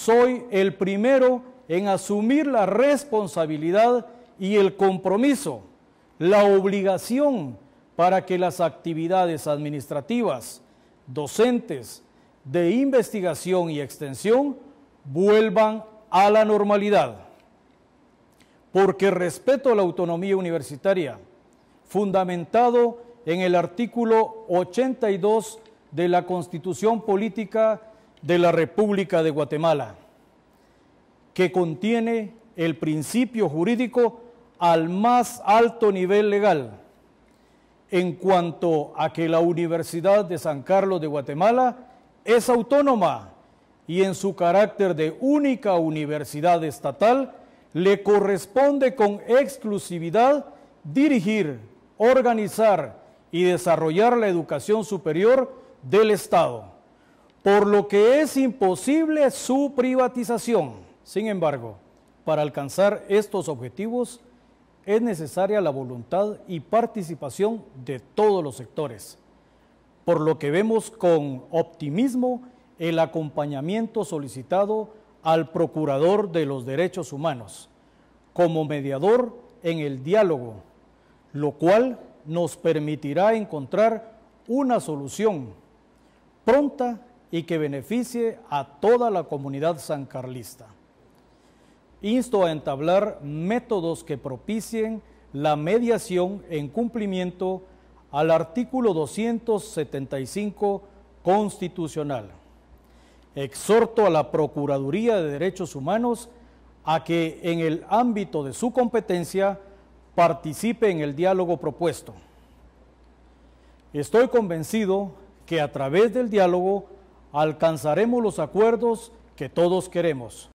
soy el primero en asumir la responsabilidad y el compromiso, la obligación para que las actividades administrativas, docentes, de investigación y extensión vuelvan a la normalidad. Porque respeto la autonomía universitaria, fundamentado en el artículo 82 de la Constitución Política de la República de Guatemala, que contiene el principio jurídico al más alto nivel legal, en cuanto a que la Universidad de San Carlos de Guatemala es autónoma y en su carácter de única universidad estatal, le corresponde con exclusividad dirigir, organizar y desarrollar la educación superior del Estado por lo que es imposible su privatización. Sin embargo, para alcanzar estos objetivos es necesaria la voluntad y participación de todos los sectores, por lo que vemos con optimismo el acompañamiento solicitado al Procurador de los Derechos Humanos como mediador en el diálogo, lo cual nos permitirá encontrar una solución pronta y que beneficie a toda la comunidad sancarlista. Insto a entablar métodos que propicien la mediación en cumplimiento al artículo 275 constitucional. Exhorto a la Procuraduría de Derechos Humanos a que en el ámbito de su competencia participe en el diálogo propuesto. Estoy convencido que a través del diálogo alcanzaremos los acuerdos que todos queremos.